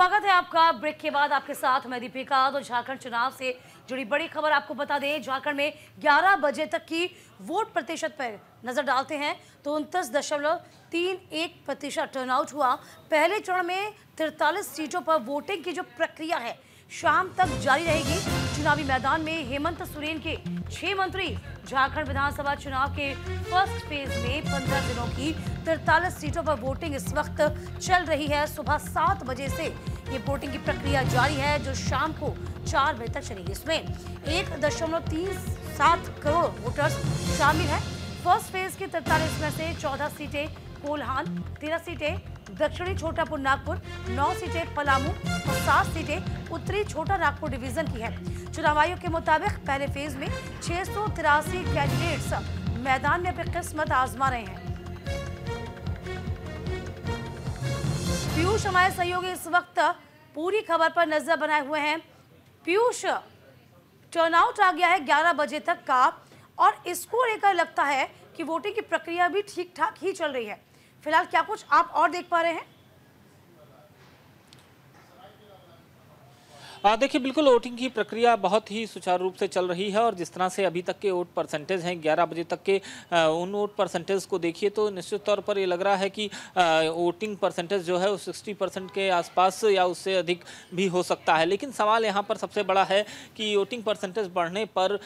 स्वागत है आपका ब्रेक के बाद आपके साथ मैं दीपिका तो झारखंड चुनाव से जुड़ी बड़ी खबर आपको बता दें झारखंड में 11 बजे तक की वोट प्रतिशत पर नजर डालते हैं तो उनतीस दशमलव तीन एक प्रतिशत टर्नआउट हुआ पहले चरण में तिरतालीस सीटों पर वोटिंग की जो प्रक्रिया है शाम तक जारी रहेगी चुनावी मैदान में हेमंत सोरेन के छह मंत्री झारखंड विधानसभा चुनाव के फर्स्ट फेज में पंद्रह दिनों की तिरतालीस सीटों पर वोटिंग इस वक्त चल रही है सुबह सात बजे से ये वोटिंग की प्रक्रिया जारी है जो शाम को चार बजे तक चलेगी इसमें एक दशमलव तीन सात करोड़ वोटर्स शामिल है फर्स्ट फेज की तिरतालीस में से चौदह सीटें कोल्हान तेरह सीटें दक्षिणी छोटापुर नागपुर नौ सीटें पलामू और सात सीटें उत्तरी छोटा नागपुर डिवीजन की है चुनाव आयोग के मुताबिक पहले फेज में छह सौ तिरासी कैंडिडेट्स मैदान में अपनी किस्मत आजमा रहे हैं पीयूष हमारे सहयोगी इस वक्त पूरी खबर पर नजर बनाए हुए हैं पीयूष टर्नआउट आ गया है 11 बजे तक का और इसको लेकर लगता है कि वोटिंग की प्रक्रिया भी ठीक ठाक ही चल रही है फिलहाल क्या कुछ आप और देख पा रहे हैं देखिए बिल्कुल वोटिंग की प्रक्रिया बहुत ही सुचारू रूप से चल रही है और जिस तरह से अभी तक के वोट परसेंटेज हैं 11 बजे तक के उन वोट परसेंटेज को देखिए तो निश्चित तौर पर ये लग रहा है कि वोटिंग परसेंटेज जो है वो सिक्सटी परसेंट के आसपास या उससे अधिक भी हो सकता है लेकिन सवाल यहाँ पर सबसे बड़ा है कि वोटिंग परसेंटेज बढ़ने पर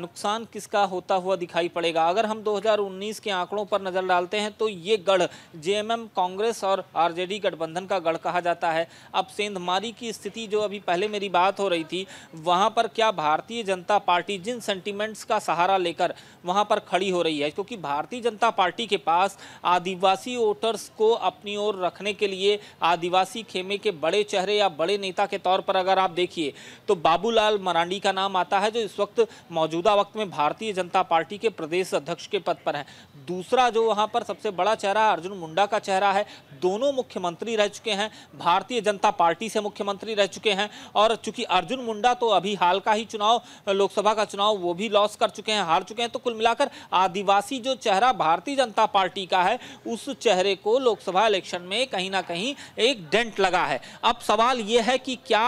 नुकसान किसका होता हुआ दिखाई पड़ेगा अगर हम दो के आंकड़ों पर नज़र डालते हैं तो ये गढ़ जे कांग्रेस और आर गठबंधन का गढ़ कहा जाता है अब सेंधमारी की स्थिति जो अभी पहले मेरी मेरी बात हो रही थी वहाँ पर क्या भारतीय जनता पार्टी जिन सेंटिमेंट्स का सहारा लेकर वहाँ पर खड़ी हो रही है क्योंकि भारतीय जनता पार्टी के पास आदिवासी वोटर्स को अपनी ओर रखने के लिए आदिवासी खेमे के बड़े चेहरे या बड़े नेता के तौर पर अगर आप देखिए तो बाबूलाल मरांडी का नाम आता है जो इस वक्त मौजूदा वक्त में भारतीय जनता पार्टी के प्रदेश अध्यक्ष के पद पर हैं दूसरा जो वहाँ पर सबसे बड़ा चेहरा अर्जुन मुंडा का चेहरा है दोनों मुख्यमंत्री रह चुके हैं भारतीय जनता पार्टी से मुख्यमंत्री रह चुके हैं और और चूंकि अर्जुन मुंडा तो अभी हाल का ही चुनाव लोकसभा का चुनाव वो भी लॉस कर चुके हैं हार चुके हैं तो कुल मिलाकर आदिवासी जो चेहरा भारतीय जनता पार्टी का है उस चेहरे को लोकसभा इलेक्शन में कहीं ना कहीं एक डेंट लगा है अब सवाल यह है कि क्या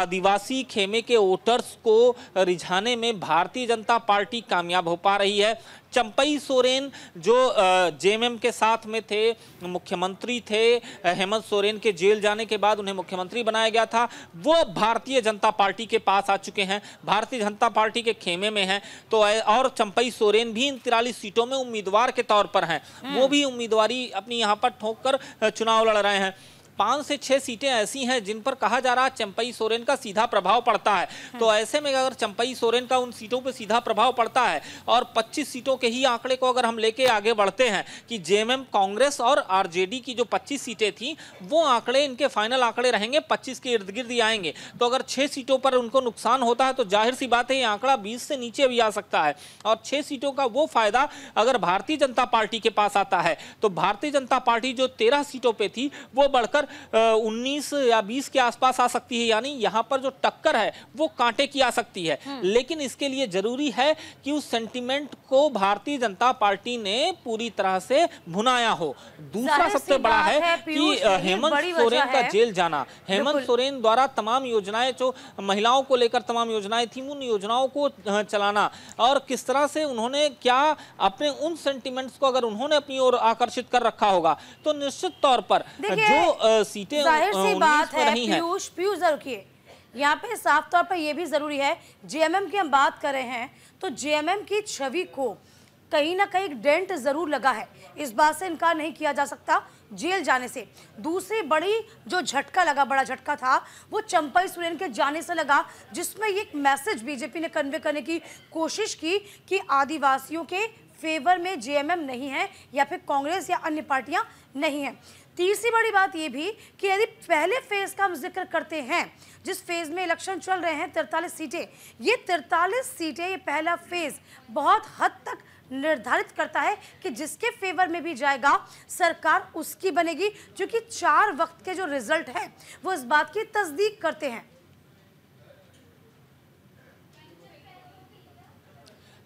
आदिवासी खेमे के वोटर्स को रिझाने में भारतीय जनता पार्टी कामयाब हो पा रही है चंपई सोरेन जो जेएमएम के साथ में थे मुख्यमंत्री थे हेमंत सोरेन के जेल जाने के बाद उन्हें मुख्यमंत्री बनाया गया था वो भारतीय जनता पार्टी के पास आ चुके हैं भारतीय जनता पार्टी के खेमे में हैं तो और चंपई सोरेन भी इन तिरालीस सीटों में उम्मीदवार के तौर पर हैं वो हम्म। भी उम्मीदवारी अपनी यहाँ पर ठोंक कर चुनाव लड़ रहे हैं पाँच से छः सीटें ऐसी हैं जिन पर कहा जा रहा है चंपई सोरेन का सीधा प्रभाव पड़ता है हाँ। तो ऐसे में अगर चंपई सोरेन का उन सीटों पर सीधा प्रभाव पड़ता है और पच्चीस सीटों के ही आंकड़े को अगर हम लेके आगे बढ़ते हैं कि जेएमएम कांग्रेस और आरजेडी की जो पच्चीस सीटें थी वो आंकड़े इनके फाइनल आंकड़े रहेंगे पच्चीस के इर्द गिर्द आएंगे तो अगर छः सीटों पर उनको नुकसान होता है तो जाहिर सी बात है ये आंकड़ा बीस से नीचे भी आ सकता है और छः सीटों का वो फायदा अगर भारतीय जनता पार्टी के पास आता है तो भारतीय जनता पार्टी जो तेरह सीटों पर थी वो बढ़कर 2019 या 20 के आसपास आ सकती है यानी यहाँ पर जो टक्कर है वो कांटे की आ सकती है हम्म। लेकिन इसके लिए जरूरी है कि उस सेंटिमेंट को भारतीय जनता पार्टी ने पूरी तरह से भुनाया हो दूसरा सबसे बड़ा है, है कि हेमंत सोरेन का जेल जाना हेमंत सोरेन द्वारा तमाम योजनाएं जो महिलाओं को लेकर तमाम योजनाएं थी उन योजनाओं को चलाना और किस तरह से उन्होंने क्या अपने उन सेंटिमेंट्स को अगर उन्होंने अपनी ओर आकर्षित कर रखा होगा तो निश्चित तौर पर जो आ, सीटें जाहिर सी बात है पीयूष पीयूष रुकिए यहाँ पे साफ तौर पर यह भी ज़रूरी है जेएमएम की हम बात कर रहे हैं तो जेएमएम की छवि को कहीं ना कहीं डेंट ज़रूर लगा है इस बात से इनकार नहीं किया जा सकता जेल जाने से दूसरी बड़ी जो झटका लगा बड़ा झटका था वो चंपाई सुरेन के जाने से लगा जिसमें एक मैसेज बीजेपी ने कन्वे करने की कोशिश की कि आदिवासियों के फेवर में जेएमएम नहीं है या फिर कांग्रेस या अन्य पार्टियां नहीं हैं तीसरी बड़ी बात ये भी कि यदि पहले फेज का हम जिक्र करते हैं जिस फेज में इलेक्शन चल रहे हैं तिरतालीस सीटें ये तिरतालीस सीटें ये पहला फेज बहुत हद तक निर्धारित करता है कि जिसके फेवर में भी जाएगा सरकार उसकी बनेगी क्योंकि चार वक्त के जो रिजल्ट है वो इस बात की तस्दीक करते हैं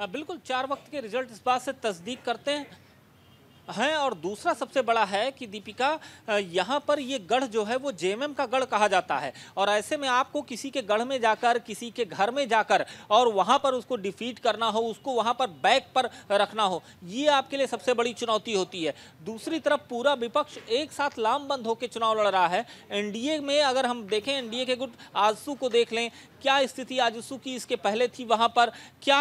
हाँ, बिल्कुल चार वक्त के रिजल्ट इस बात से तस्दीक करते हैं हैं और दूसरा सबसे बड़ा है कि दीपिका यहाँ पर ये गढ़ जो है वो जेएमएम का गढ़ कहा जाता है और ऐसे में आपको किसी के गढ़ में जाकर किसी के घर में जाकर और वहाँ पर उसको डिफीट करना हो उसको वहाँ पर बैक पर रखना हो ये आपके लिए सबसे बड़ी चुनौती होती है दूसरी तरफ पूरा विपक्ष एक साथ लामबंद होकर चुनाव लड़ रहा है एनडीए में अगर हम देखें एनडीए के गुट आजसू को देख लें क्या स्थिति आजसू की इसके पहले थी वहाँ पर क्या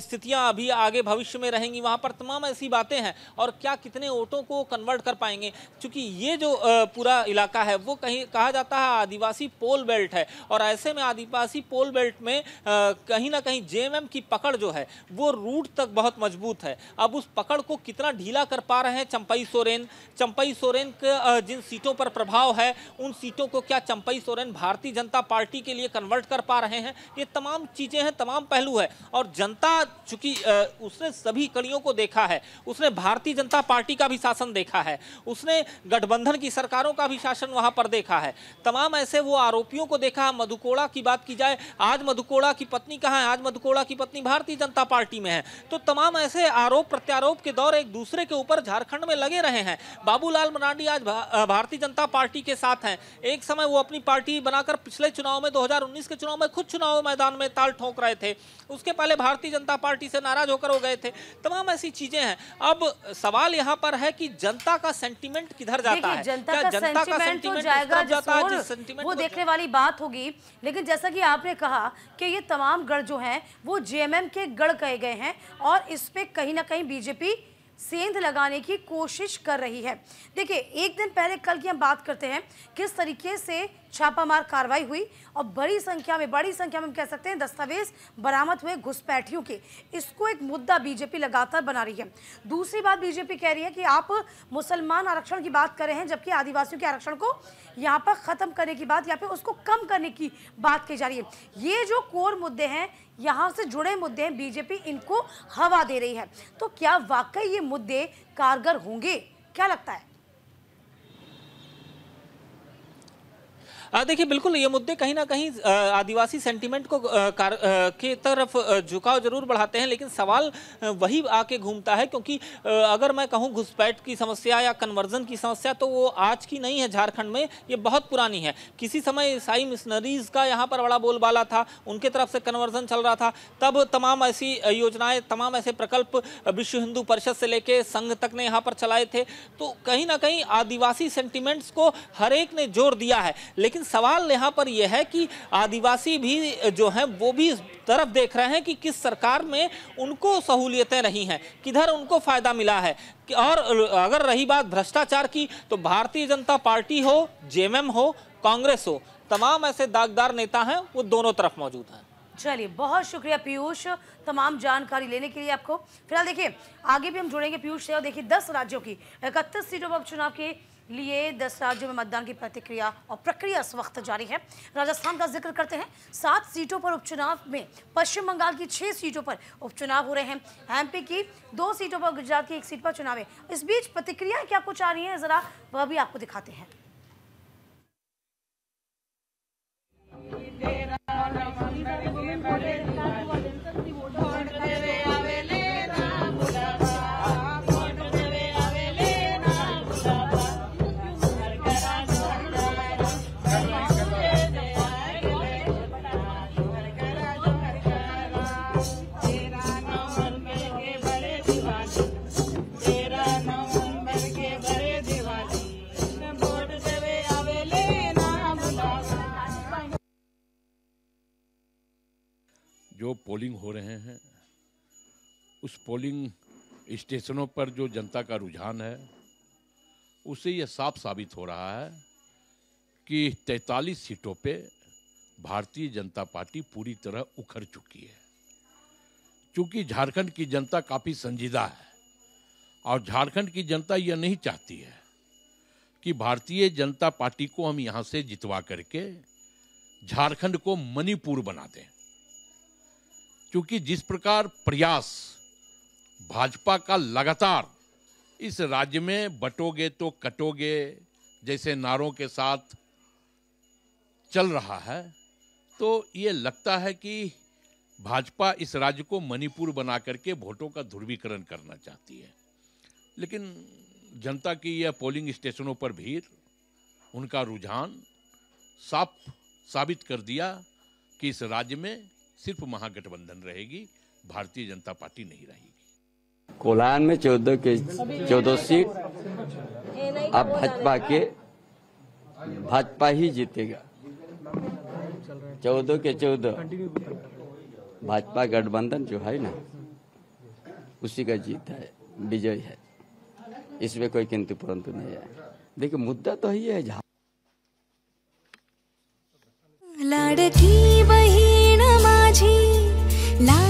स्थितियाँ अभी आगे भविष्य में रहेंगी वहाँ पर तमाम ऐसी बातें हैं और क्या कितने वोटों को कन्वर्ट कर पाएंगे क्योंकि ये जो पूरा इलाका है वो कहीं कहा जाता है आदिवासी पोल बेल्ट है और ऐसे में आदिवासी पोल बेल्ट में कहीं ना कहीं जेएमएम की पकड़ जो है वो रूट तक बहुत मजबूत है अब उस पकड़ को कितना ढीला कर पा रहे हैं चंपई सोरेन चंपई सोरेन के जिन सीटों पर प्रभाव है उन सीटों को क्या चंपई सोरेन भारतीय जनता पार्टी के लिए कन्वर्ट कर पा रहे हैं ये तमाम चीज़ें हैं तमाम पहलू है और जनता चूंकि उसने सभी कड़ियों को देखा है उसने भारतीय जनता पार्टी पार्टी का भी शासन देखा है उसने गठबंधन की सरकारों का भी शासन वहां पर देखा है तमाम ऐसे वो आरोपियों को देखा मधुकोड़ा की बात की जाए आज मधुकोड़ा की पत्नी कहाँ है आज मधुकोड़ा की पत्नी भारतीय जनता पार्टी में है तो तमाम ऐसे आरोप प्रत्यारोप के दौर एक दूसरे के ऊपर झारखंड में लगे रहे हैं बाबूलाल मरांडी आज भारतीय जनता पार्टी के साथ हैं एक समय वो अपनी पार्टी बनाकर पिछले चुनाव में 2019 के चुनाव में खुद चुनाव मैदान में ताल ठोंक रहे थे उसके पहले भारतीय जनता पार्टी से नाराज होकर हो गए थे तमाम ऐसी चीज़ें हैं अब सवाल यहाँ यहाँ पर है कि जनता का सेंटीमेंट किधर जाता है जनता का सेंटीमेंट तो जाएगा जाता है सेंटीमेंट वो देखने वाली बात होगी लेकिन जैसा कि आपने कहा कि ये तमाम गढ़ जो हैं वो जेएमएम के गढ़ कहे गए हैं और इस पे कहीं ना कहीं बीजेपी सेंध लगाने की कोशिश कर रही है देखिए एक दिन पहले कल की हम बात करते हैं किस तरीके से छापामार कार्रवाई हुई और बड़ी संख्या में बड़ी संख्या में हम कह सकते हैं दस्तावेज बरामद हुए घुसपैठियों के इसको एक मुद्दा बीजेपी लगातार बना रही है दूसरी बात बीजेपी कह रही है कि आप मुसलमान आरक्षण की बात कर रहे हैं जबकि आदिवासियों के आरक्षण को यहाँ पर ख़त्म करने की बात या फिर उसको कम करने की बात की जा रही है ये जो कोर मुद्दे हैं यहाँ से जुड़े मुद्दे हैं बीजेपी इनको हवा दे रही है तो क्या वाकई ये मुद्दे कारगर होंगे क्या लगता है देखिए बिल्कुल ये मुद्दे कहीं ना कहीं आदिवासी सेंटीमेंट को कार, के तरफ झुकाव जरूर बढ़ाते हैं लेकिन सवाल वही आके घूमता है क्योंकि अगर मैं कहूँ घुसपैठ की समस्या या कन्वर्जन की समस्या तो वो आज की नहीं है झारखंड में ये बहुत पुरानी है किसी समय ईसाई मिशनरीज का यहाँ पर बड़ा बोलबाला था उनके तरफ से कन्वर्जन चल रहा था तब तमाम ऐसी योजनाएँ तमाम ऐसे प्रकल्प विश्व हिंदू परिषद से लेके संघ तक ने यहाँ पर चलाए थे तो कहीं ना कहीं आदिवासी सेंटिमेंट्स को हर एक ने जोर दिया है लेकिन लेकिन सवाल यहाँ पर यह है कि आदिवासी भी जो है वो भी इस तरफ देख रहे हैं कि किस सरकार में उनको सहूलियतें रही हैं किधर उनको फ़ायदा मिला है और अगर रही बात भ्रष्टाचार की तो भारतीय जनता पार्टी हो जेएमएम हो कांग्रेस हो तमाम ऐसे दागदार नेता हैं वो दोनों तरफ मौजूद हैं चलिए बहुत शुक्रिया पीयूष तमाम जानकारी लेने के लिए आपको फिलहाल देखिए आगे भी हम जुड़ेंगे पीयूष से और देखिए दस राज्यों की इकतीस सीटों पर चुनाव के लिए दस राज्यों में मतदान की प्रतिक्रिया और प्रक्रिया इस वक्त जारी है राजस्थान का जिक्र करते हैं सात सीटों पर उपचुनाव में पश्चिम बंगाल की छह सीटों पर उपचुनाव हो रहे हैं एमपी की दो सीटों पर गुजरात की एक सीट पर चुनाव है इस बीच प्रतिक्रिया क्या कुछ आ रही है जरा वह भी आपको दिखाते हैं जो पोलिंग हो रहे हैं उस पोलिंग स्टेशनों पर जो जनता का रुझान है उसे यह साफ साबित हो रहा है कि 43 सीटों पे भारतीय जनता पार्टी पूरी तरह उखड़ चुकी है क्योंकि झारखंड की जनता काफ़ी संजीदा है और झारखंड की जनता यह नहीं चाहती है कि भारतीय जनता पार्टी को हम यहाँ से जितवा करके झारखंड को मणिपुर बना दें क्योंकि जिस प्रकार प्रयास भाजपा का लगातार इस राज्य में बटोगे तो कटोगे जैसे नारों के साथ चल रहा है तो ये लगता है कि भाजपा इस राज्य को मणिपुर बना करके वोटों का ध्रुवीकरण करना चाहती है लेकिन जनता की यह पोलिंग स्टेशनों पर भीड़ उनका रुझान साफ साबित कर दिया कि इस राज्य में सिर्फ महागठबंधन रहेगी भारतीय जनता पार्टी नहीं रहेगी कोलान में चौदह के चौदह सीट अब भाजपा के भाजपा ही जीतेगा चौदह के चौदह भाजपा गठबंधन जो है ना उसी का जीत है विजय है इसमें कोई किंतु परंतु नहीं है देखिए मुद्दा तो ही है लड़की La